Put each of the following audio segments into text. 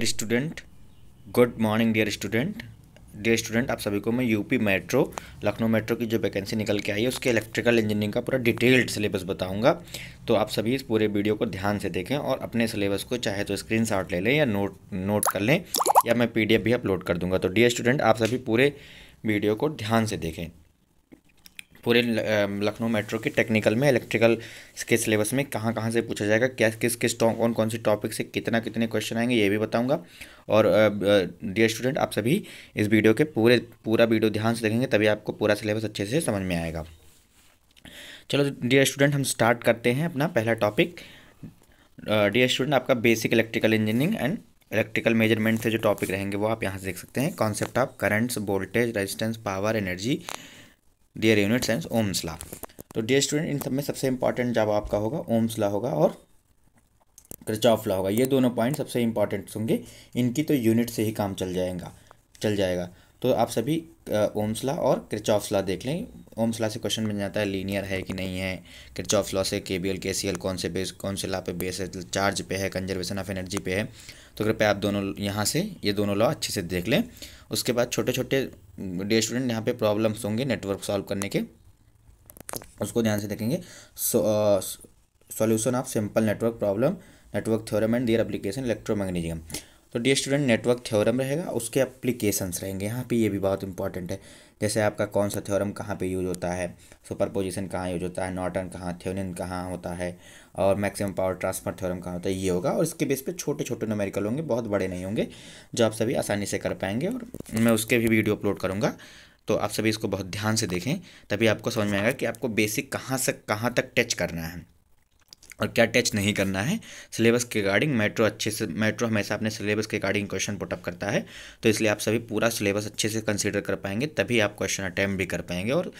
dear student good morning dear student dear student आप सभी को मैं यूपी मेट्रो लखनऊ मेट्रो की जो वैकेंसी निकल के आई है उसके इलेक्ट्रिकल इंजीनियरिंग का पूरा डिटेल्ड सिलेबस बताऊंगा तो आप सभी इस पूरे वीडियो को ध्यान से देखें और अपने सिलेबस को चाहे तो शॉट ले लें या नोट नोट कर लें या मैं पी भी अपलोड कर दूंगा तो डियर स्टूडेंट आप सभी पूरे वीडियो को ध्यान से देखें पूरे लखनऊ मेट्रो के टेक्निकल में इलेक्ट्रिकल के सिलेबस में कहाँ कहाँ से पूछा जाएगा क्या किस किस कौन कौन से टॉपिक से कितना कितने क्वेश्चन आएंगे ये भी बताऊंगा और डियर स्टूडेंट आप सभी इस वीडियो के पूरे पूरा वीडियो ध्यान से देखेंगे तभी आपको पूरा सिलेबस अच्छे से समझ में आएगा चलो डियर स्टूडेंट हम स्टार्ट करते हैं अपना पहला टॉपिक डियर स्टूडेंट आपका basic electrical engineering and electrical measurement से जो टॉपिक रहेंगे वो आप यहाँ से देख सकते हैं concept of currents voltage resistance power energy dear unit science ohms तो डियर स्टूडेंट इन सब में सबसे इंपॉर्टेंट जब आपका होगा ओम्स होगा और क्रचॉफ ला होगा ये दोनों पॉइंट सबसे इंपॉर्टेंट होंगे इनकी तो यूनिट से ही काम चल जाएगा चल जाएगा तो आप सभी ओम्सला और क्रिचॉफ्सला लॉ देख लें ओम्सला से क्वेश्चन बन जाता है लीनियर है कि नहीं है क्रिचॉफ्सला लॉ से के बी एल के सी एल कौन से बेस कौन से लॉ पे बेस है चार्ज पे है कंजर्वेशन ऑफ एनर्जी पे है तो कृपया आप दोनों यहाँ से ये दोनों लॉ अच्छे से देख लें उसके बाद छोटे छोटे डे स्टूडेंट यहाँ पर प्रॉब्लम्स होंगे नेटवर्क सॉल्व करने के उसको ध्यान से देखेंगे solution of simple network problem network theorem and their application electromagnetism तो डी स्टूडेंट नेटवर्क थ्योरम रहेगा उसके अप्लीकेशंस रहेंगे यहाँ पे ये भी बहुत इंपॉर्टेंट है जैसे आपका कौन सा थ्योरम कहाँ पे यूज होता है सुपर पोजिशन कहाँ यूज होता है नॉटन कहाँ थ्योनिन कहाँ होता है और मैक्सिमम पावर ट्रांसफर थ्योरम कहाँ होता है ये होगा और इसके बेस पे छोटे छोटे नोमेरिकल होंगे बहुत बड़े नहीं होंगे जो आप सभी आसानी से कर पाएंगे और मैं उसके भी वीडियो अपलोड करूँगा तो आप सभी इसको बहुत ध्यान से देखें तभी आपको समझ में आएगा कि आपको बेसिक कहाँ से कहाँ तक टच करना है और क्या टच नहीं करना है सिलेबस के अकॉर्डिंग मेट्रो अच्छे से मेट्रो हमेशा अपने सिलेबस के अकॉर्डिंग क्वेश्चन पुटअप करता है तो इसलिए आप सभी पूरा सिलेबस अच्छे से कंसिडर कर पाएंगे तभी आप क्वेश्चन अटैम्प भी कर पाएंगे और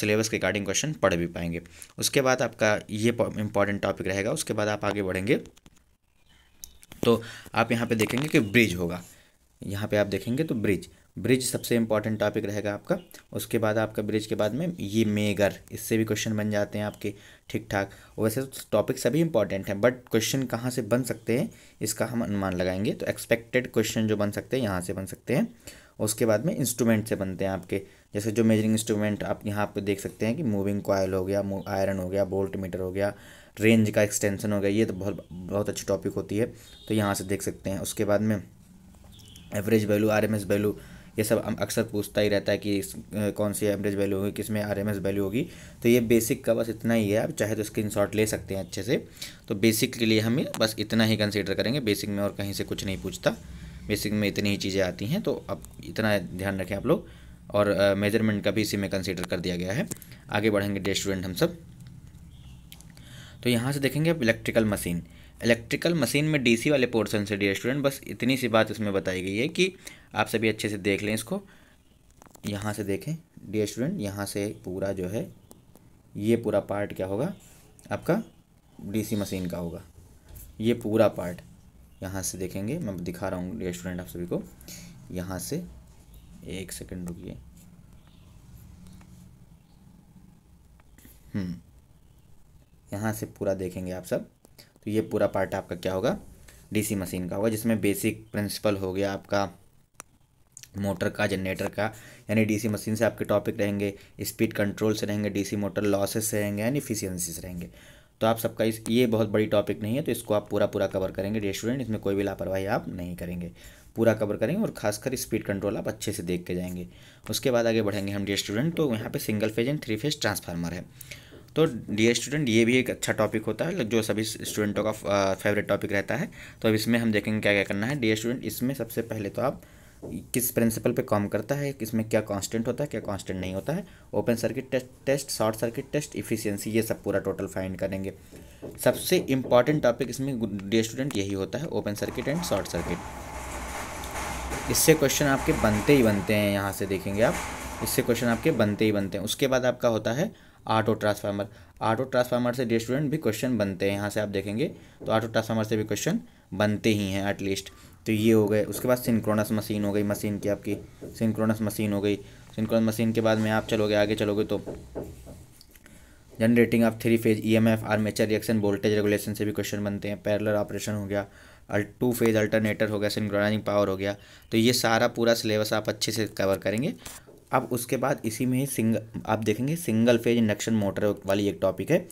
सिलेबस के अकॉर्डिंग क्वेश्चन पढ़ भी पाएंगे उसके बाद आपका ये इंपॉर्टेंट टॉपिक रहेगा उसके बाद आप आगे बढ़ेंगे तो आप यहाँ पर देखेंगे कि ब्रिज होगा यहाँ पर आप देखेंगे तो ब्रिज ब्रिज सबसे इंपॉर्टेंट टॉपिक रहेगा आपका उसके बाद आपका ब्रिज के बाद में ये मेगर इससे भी क्वेश्चन बन जाते हैं आपके ठीक ठाक वैसे तो टॉपिक सभी इंपॉर्टेंट हैं बट क्वेश्चन कहाँ से बन सकते हैं इसका हम अनुमान लगाएंगे तो एक्सपेक्टेड क्वेश्चन जो बन सकते हैं यहाँ से बन सकते हैं उसके बाद में इंस्ट्रूमेंट से बनते हैं आपके जैसे जो मेजरिंग इंस्ट्रूमेंट आप यहाँ पर देख सकते हैं कि मूविंग कॉयल हो गया आयरन हो गया बोल्ट मीटर हो गया रेंज का एक्सटेंशन हो गया ये तो बहुत बहुत अच्छी टॉपिक होती है तो यहाँ से देख सकते हैं उसके बाद में average value R M S value ये सब अक्सर पूछता ही रहता है कि इस कौन सी एवरेज वैल्यू होगी किस में आर वैल्यू होगी तो ये बेसिक का बस इतना ही है आप चाहे तो स्क्रीन ले सकते हैं अच्छे से तो बेसिक के लिए हम बस इतना ही कंसिडर करेंगे बेसिक में और कहीं से कुछ नहीं पूछता बेसिक में इतनी ही चीज़ें आती हैं तो अब इतना ध्यान रखें आप लोग और मेजरमेंट का भी इसी में कंसिडर कर दिया गया है आगे बढ़ेंगे डे स्टूडेंट हम सब तो यहाँ से देखेंगे आप इलेक्ट्रिकल मशीन इलेक्ट्रिकल मशीन में डीसी वाले पोर्शन से डी स्टूडेंट बस इतनी सी बात इसमें बताई गई है कि आप सभी अच्छे से देख लें इसको यहाँ से देखें डी स्टूडेंट यहाँ से पूरा जो है ये पूरा पार्ट क्या होगा आपका डीसी मशीन का होगा ये पूरा पार्ट यहाँ से देखेंगे मैं दिखा रहा हूँ डी स्टूडेंट आप सभी को यहाँ से एक सेकंड रुकिए हम्म यहाँ से पूरा देखेंगे आप सब तो ये पूरा पार्ट आपका क्या होगा डीसी मशीन का होगा जिसमें बेसिक प्रिंसिपल हो गया आपका मोटर का जनरेटर का यानी डीसी मशीन से आपके टॉपिक रहेंगे स्पीड कंट्रोल से रहेंगे डीसी मोटर लॉसेस से रहेंगे एंड से रहेंगे तो आप सबका इस ये बहुत बड़ी टॉपिक नहीं है तो इसको आप पूरा पूरा कवर करेंगे डे स्टूडेंट इसमें कोई भी लापरवाही आप नहीं करेंगे पूरा कवर करेंगे और खासकर स्पीड कंट्रोल आप अच्छे से देख के जाएंगे उसके बाद आगे बढ़ेंगे हम डी स्टूडेंट तो यहाँ पे single phase and three phase transformer है तो डी स्टूडेंट ये भी एक अच्छा टॉपिक होता है जो सभी स्टूडेंटों का फेवरेट टॉपिक रहता है तो अब इसमें हम देखेंगे क्या क्या करना है डी स्टूडेंट इसमें सबसे पहले तो आप किस प्रिंसिपल पे काम करता है इसमें क्या कांस्टेंट होता है क्या कांस्टेंट नहीं होता है open circuit test test short circuit test efficiency ये सब पूरा टोटल फाइंड करेंगे सबसे इंपॉर्टेंट टॉपिक इसमें डे स्टूडेंट यही होता है open circuit and short circuit इससे क्वेश्चन आपके बनते ही बनते हैं यहाँ से देखेंगे आप इससे क्वेश्चन आपके बनते ही बनते हैं उसके बाद आपका होता है ऑटो ट्रांसफार्मर ऑटो ट्रांसफार्मर से डे स्टूडेंट भी क्वेश्चन बनते हैं यहाँ से आप देखेंगे तो ऑटो ट्रांसफार्मर से भी क्वेश्चन बनते ही हैं एटलीस्ट तो ये हो गए उसके बाद सिंक्रोनस मशीन हो गई मशीन की आपकी सिंक्रोनस मशीन हो गई सिंक्रोनस मशीन के बाद में आप चलोगे आगे चलोगे तो generating of three phase E M F armature reaction voltage regulation से भी क्वेश्चन बनते हैं पैरलर ऑपरेशन हो गया टू फेज अल्टरनेटर हो गया सिंक्रोनाइजिंग पावर हो गया तो ये सारा पूरा सिलेबस आप अच्छे से कवर करेंगे अब उसके बाद इसी में ही सिंगल आप देखेंगे सिंगल फेज इंडक्शन मोटर वाली एक टॉपिक है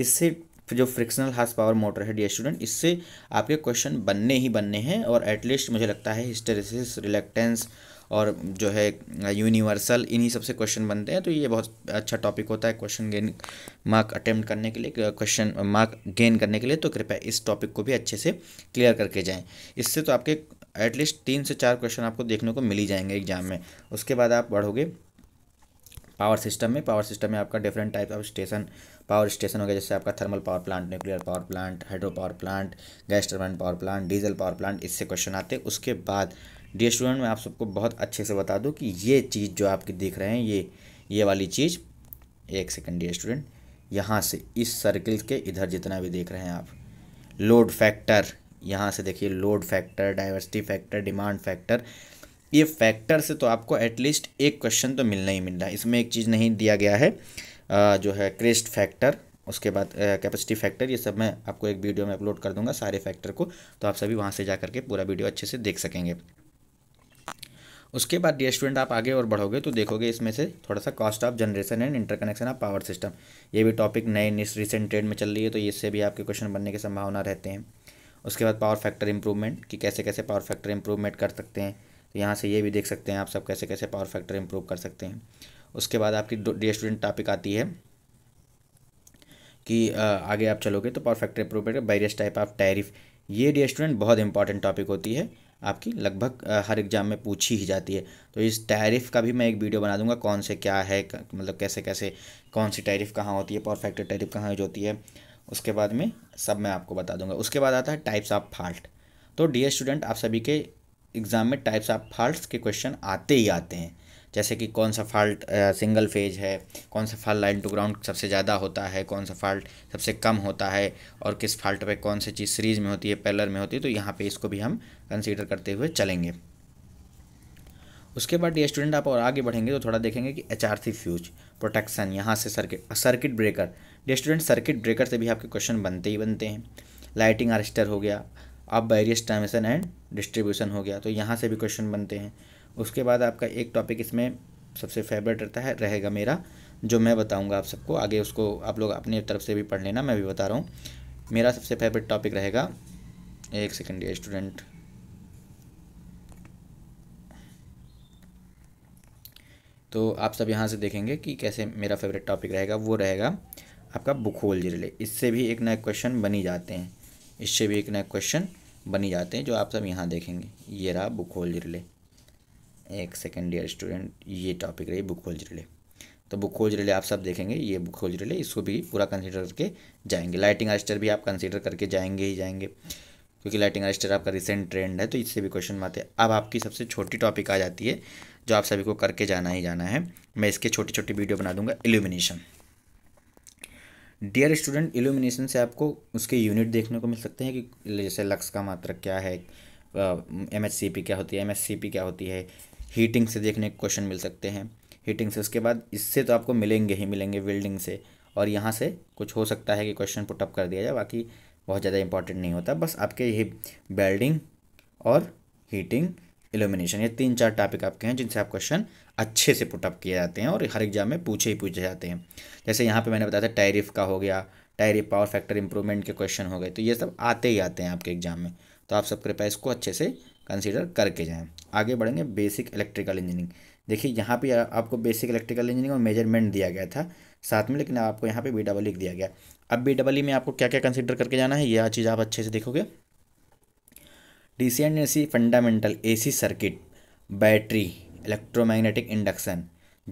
इससे जो फ्रिक्शनल हार्स पावर मोटर है डी स्टूडेंट इससे आपके क्वेश्चन बनने ही बनने हैं और एटलीस्ट मुझे लगता है हिस्टेरिस रिलेक्टेंस और जो है यूनिवर्सल uh, इन्हीं सबसे क्वेश्चन बनते हैं तो ये बहुत अच्छा टॉपिक होता है क्वेश्चन गेन मार्क अटेम्प्ट करने के लिए क्वेश्चन मार्क गेन करने के लिए तो कृपया इस टॉपिक को भी अच्छे से क्लियर करके जाएं इससे तो आपके एटलीस्ट तीन से चार क्वेश्चन आपको देखने को मिल ही जाएंगे एग्जाम में उसके बाद आप बढ़ोगे पावर सिस्टम में पावर सिस्टम में आपका different type of station power station हो गया जैसे आपका thermal power plant nuclear power plant hydro power plant gas turbine power plant diesel power plant इससे क्वेश्चन आते हैं उसके बाद डी स्टूडेंट मैं आप सबको बहुत अच्छे से बता दूँ कि ये चीज़ जो आपकी देख रहे हैं ये ये वाली चीज़ एक सेकेंड डी स्टूडेंट यहाँ से इस सर्किल के इधर जितना भी देख रहे हैं आप लोड फैक्टर यहाँ से देखिए load factor diversity factor demand factor ये फैक्टर से तो आपको एटलीस्ट एक क्वेश्चन तो मिलना ही मिल रहा है इसमें एक चीज़ नहीं दिया गया है जो है क्रेस्ट फैक्टर उसके बाद कैपेसिटी फैक्टर ये सब मैं आपको एक वीडियो में अपलोड कर दूंगा सारे फैक्टर को तो आप सभी वहाँ से जा करके पूरा वीडियो अच्छे से देख सकेंगे उसके बाद डी स्टूडेंट आप आगे और बढ़ोगे तो देखोगे इसमें से थोड़ा सा cost of generation and interconnection of power system ये भी टॉपिक नए रिसेंट ट्रेड में चल रही है तो इससे भी आपके क्वेश्चन बनने की संभावना रहते हैं उसके बाद पावर फैक्टर इंप्रूवमेंट कि कैसे कैसे पावर फैक्टर इंप्रूवमेंट कर सकते हैं तो यहाँ से ये भी देख सकते हैं आप सब कैसे कैसे पावर फैक्टर इंप्रूव कर सकते हैं उसके बाद आपकी डी स्टूडेंट टॉपिक आती है कि आगे आप चलोगे तो perfect appropriate various type of tariff ये डी स्टूडेंट बहुत इंपॉर्टेंट टॉपिक होती है आपकी लगभग हर एग्जाम में पूछी ही जाती है तो इस टैरिफ का भी मैं एक वीडियो बना दूंगा कौन से क्या है मतलब कैसे कैसे कौन सी टैरिफ कहाँ होती है परफेक्ट टैरिफ कहाँ यूज होती है उसके बाद में सब मैं आपको बता दूंगा उसके बाद आता है टाइप्स ऑफ फाल्ट तो डी स्टूडेंट आप सभी के एग्ज़ाम में टाइप्स ऑफ फाल्ट के क्वेश्चन आते ही आते हैं जैसे कि कौन सा फॉल्ट सिंगल फेज है कौन सा फाल्ट लाइन टू ग्राउंड सबसे ज़्यादा होता है कौन सा फॉल्ट सबसे कम होता है और किस फॉल्ट पे कौन सी चीज़ सीरीज में होती है पैलर में होती है तो यहाँ पे इसको भी हम कंसीडर करते हुए चलेंगे उसके बाद ये स्टूडेंट आप और आगे बढ़ेंगे तो थोड़ा देखेंगे कि H R C fuse protection यहाँ से सर्किट सर्किट ब्रेकर ये स्टूडेंट सर्किट ब्रेकर से भी आपके क्वेश्चन बनते ही बनते हैं लाइटिंग आरिस्टर हो गया अब बैरियस ट्रांसमिशन एंड डिस्ट्रीब्यूशन हो गया तो यहाँ से भी क्वेश्चन बनते हैं उसके बाद आपका एक टॉपिक इसमें सबसे फेवरेट रहता है रहेगा मेरा जो मैं बताऊंगा आप सबको आगे उसको आप लोग अपनी तरफ से भी पढ़ लेना मैं भी बता रहा हूँ मेरा सबसे फेवरेट टॉपिक रहेगा एक सेकेंड स्टूडेंट तो आप सब यहाँ से देखेंगे कि कैसे मेरा फेवरेट टॉपिक रहेगा वो रहेगा आपका बुखोल जिले इससे भी एक नए क्वेश्चन बनी जाते हैं इससे भी एक नए क्वेश्चन बनी जाते हैं जो आप सब यहाँ देखेंगे ये रहा बुखोल जिले एक सेकेंड ईयर स्टूडेंट ये टॉपिक रही बुक होल्ज रिले तो बुक होल्ज रिले आप सब देखेंगे ये बुक होल्ज रिले इसको भी पूरा कंसिडर करके जाएंगे लाइटिंग आस्टर भी आप कंसिडर करके जाएंगे ही जाएंगे क्योंकि लाइटिंग आस्टर आपका रिसेंट ट्रेंड है तो इससे भी क्वेश्चन आते हैं अब आपकी सबसे छोटी टॉपिक आ जाती है जो आप सभी को करके जाना ही जाना है मैं इसके छोटी छोटी वीडियो बना दूंगा इल्यूमिनेशन डियर स्टूडेंट एल्यूमिनेशन से आपको उसके यूनिट देखने को मिल सकते हैं कि जैसे लक्स का मात्रक क्या है एम एस सी पी क्या होती है एम एस सी पी क्या होती है हीटिंग से देखने के क्वेश्चन मिल सकते हैं हीटिंग से उसके बाद इससे तो आपको मिलेंगे ही मिलेंगे वेल्डिंग से और यहाँ से कुछ हो सकता है कि क्वेश्चन पुटअप कर दिया जाए बाकी बहुत ज़्यादा इंपॉर्टेंट नहीं होता बस आपके यही वेल्डिंग और हीटिंग एल्यूमिनेशन ये तीन चार टॉपिक आपके हैं जिनसे आप क्वेश्चन अच्छे से पुटअप किए जाते हैं और हर एग्जाम में पूछे ही पूछे जाते हैं जैसे यहाँ पर मैंने बताया था टैरिफ का हो गया टैरिफ पावर फैक्टर इंप्रूवमेंट के क्वेश्चन हो गए तो ये सब आते ही आते हैं आपके एग्जाम में तो आप सब कृपया इसको अच्छे से कंसिडर करके जाएँ आगे बढ़ेंगे बेसिक इलेक्ट्रिकल इंजीनियरिंग देखिए यहाँ पे आपको बेसिक इलेक्ट्रिकल इंजीनियरिंग और मेजरमेंट दिया गया था साथ में लेकिन आपको यहाँ पे बी डबल e लिख दिया गया अब बी डबल ई में आपको क्या क्या कंसिडर करके जाना है यह चीज़ आप अच्छे से देखोगे D C and A C fundamental A C circuit battery electromagnetic induction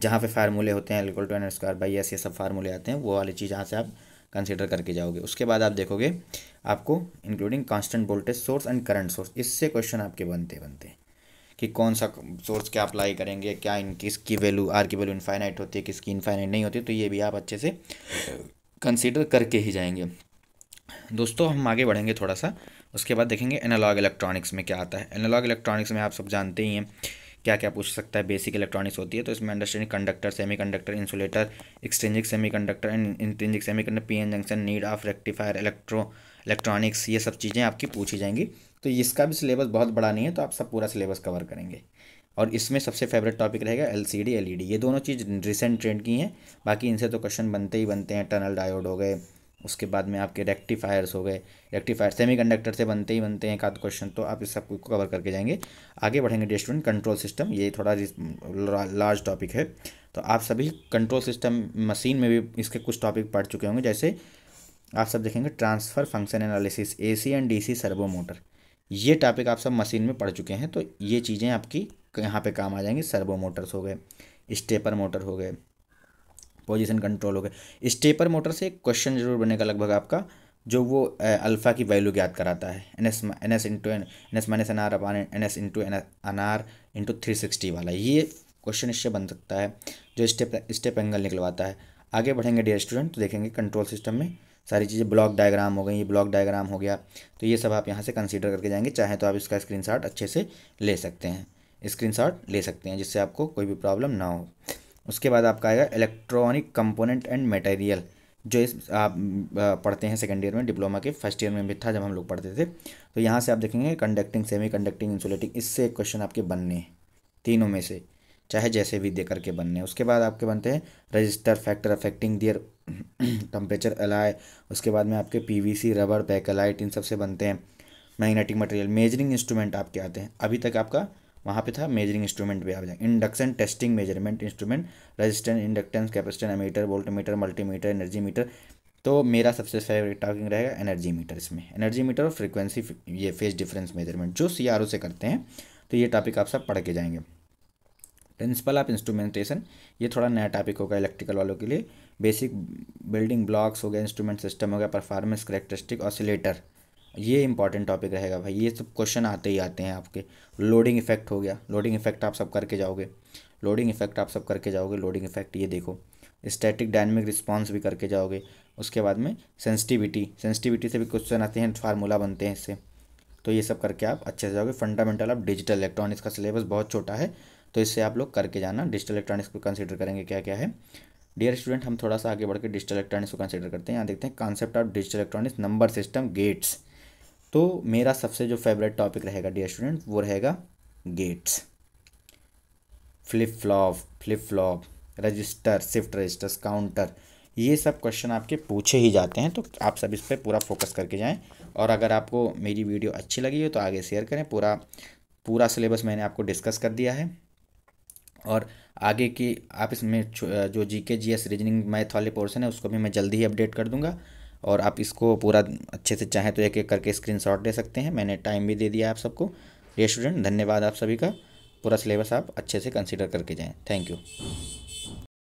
जहाँ पे फार्मूले होते हैं equal to N square by S ये सब फार्मूले आते हैं वो वाली चीज़ यहाँ से आप कंसिडर करके जाओगे उसके बाद आप देखोगे आपको including constant voltage source and current source इससे क्वेश्चन आपके बनते बनते हैं कि कौन सा सोर्स क्या अप्लाई करेंगे क्या इन किसकी वैल्यू आर की वैल्यू इनफाइनाइट होती है किसकी इनफाइनाइट नहीं होती तो ये भी आप अच्छे से कंसिडर uh, करके ही जाएंगे दोस्तों हम आगे बढ़ेंगे थोड़ा सा उसके बाद देखेंगे एनालॉग इलेक्ट्रॉनिक्स में क्या आता है एनालॉग इलेक्ट्रॉनिक्स में आप सब जानते ही हैं क्या क्या पूछ सकता है बेसिक इलेक्ट्रॉनिक्स होती है तो इसमें understanding conductor semi conductor insulator extrinsic semi conductor and intrinsic semi conductor P N junction need of rectifier electro electronics ये सब चीज़ें आपकी पूछी जाएंगी तो इसका भी सिलेबस बहुत बड़ा नहीं है तो आप सब पूरा सिलेबस कवर करेंगे और इसमें सबसे फेवरेट टॉपिक रहेगा L C D L E D ये दोनों चीज़ रिसेंट ट्रेंड की हैं बाकी इनसे तो क्वेश्चन बनते ही बनते हैं टनल डायोड हो गए उसके बाद में आपके रेक्टिफायर्स हो गए रेक्टिफायर कंडक्टर से बनते ही बनते हैं एक आध क्वेश्चन तो आप इस को कवर करके जाएंगे आगे बढ़ेंगे स्टूडेंट कंट्रोल सिस्टम ये थोड़ा लार्ज टॉपिक है तो आप सभी कंट्रोल सिस्टम मशीन में भी इसके कुछ टॉपिक पढ़ चुके होंगे जैसे आप सब देखेंगे transfer function analysis A C and D C servo motor ये टॉपिक आप सब मशीन में पढ़ चुके हैं तो ये चीज़ें आपकी यहाँ पर काम आ जाएंगी सर्वो मोटर्स हो गए स्टेपर मोटर हो गए पोजीशन कंट्रोल हो गए स्टेपर मोटर से एक क्वेश्चन जरूर बनेगा लगभग आपका जो वो अल्फ़ा की वैल्यू ज्ञात कराता है N S N S into N N S minus N R upon N S into N N R into three sixty वाला ये क्वेश्चन इससे बन सकता है जो स्टेप स्टेप एंगल निकलवाता है आगे बढ़ेंगे डियर स्टूडेंट तो देखेंगे कंट्रोल सिस्टम में सारी चीज़ें ब्लॉक डायग्राम हो गई ये ब्लॉक डायग्राम हो गया तो ये सब आप यहाँ से कंसीडर करके जाएंगे चाहे तो आप इसका स्क्रीनशॉट अच्छे से ले सकते हैं स्क्रीनशॉट ले सकते हैं जिससे आपको कोई भी प्रॉब्लम ना हो उसके बाद आपका आएगा इलेक्ट्रॉनिक कंपोनेंट एंड मटेरियल जो इस आप पढ़ते हैं सेकेंड ईयर में डिप्लोमा के फर्स्ट ईयर में भी था जब हम लोग पढ़ते थे तो यहाँ से आप देखेंगे कंडक्टिंग सेमी कंडक्टिंग इंसुलेटिंग इससे क्वेश्चन आपके बनने तीनों में से चाहे जैसे भी दे करके बनने उसके बाद आपके बनते हैं register factor affecting their temperature alloy उसके बाद में आपके P V C rubber bakelite इन सबसे बनते हैं मैग्नेटिक मटेरियल मेजरिंग इंस्ट्रूमेंट आपके आते हैं अभी तक आपका वहाँ पे था मेजरिंग इंस्ट्रूमेंट भी आप जाएंगे induction testing measurement instrument resistance inductance capacitance ammeter voltmeter multimeter energy meter तो मेरा सबसे फेवरेट टॉपिक रहेगा एनर्जी मीटर इसमें एनर्जी मीटर और फ्रीक्वेंसी ये फेज डिफरेंस मेजरमेंट जो सी से करते हैं तो ये टॉपिक आप सब पढ़ के जाएंगे प्रिंसिपल ऑफ इंस्ट्रूमेंटेशन ये थोड़ा नया टॉपिक होगा इलेक्ट्रिकल वालों के लिए बेसिक बिल्डिंग ब्लॉक्स हो गया इंस्ट्रूमेंट सिस्टम हो गया परफॉर्मेंस करेक्टरिस्टिक ऑसिलेटर ये इंपॉर्टेंट टॉपिक रहेगा भाई ये सब क्वेश्चन आते ही आते हैं आपके लोडिंग इफेक्ट हो गया लोडिंग इफेक्ट आप सब करके जाओगे लोडिंग इफेक्ट आप सब करके जाओगे लोडिंग इफेक्ट ये देखो स्टैटिक डायनेमिक रिस्पॉन्स भी करके जाओगे उसके बाद में सेंसिटिविटी सेंसिटिविटी से भी क्वेश्चन आते हैं फार्मूला बनते हैं इससे तो ये सब करके आप अच्छे से जाओगे फंडामेंटल ऑफ डिजिटल इलेक्ट्रॉनिक्स का सिलेबस बहुत छोटा है तो इससे आप लोग करके जाना डिजिटल इलेक्ट्रॉनिक्स को कंसिडर करेंगे क्या क्या है डियर स्टूडेंट हम थोड़ा सा आगे बढ़ के डिजिटल इलेक्ट्रॉनिक्स को कंसिडर करते हैं यहाँ देखते हैं concept of digital electronics number system gates तो मेरा सबसे जो फेवरेट टॉपिक रहेगा डियर स्टूडेंट वो रहेगा gates flip flop flip flop register shift registers counter ये सब क्वेश्चन आपके पूछे ही जाते हैं तो आप सब इस पर पूरा फोकस करके जाएं और अगर आपको मेरी वीडियो अच्छी लगी हो तो आगे शेयर करें पूरा पूरा सिलेबस मैंने आपको डिस्कस कर दिया है और आगे की आप इसमें जो G K G S reasoning math वाले पोर्सन है उसको भी मैं जल्दी ही अपडेट कर दूंगा और आप इसको पूरा अच्छे से चाहें तो एक एक करके शॉट ले सकते हैं मैंने टाइम भी दे दिया आप सबको ये स्टूडेंट धन्यवाद आप सभी का पूरा सिलेबस आप अच्छे से कंसिडर करके जाएँ थैंक यू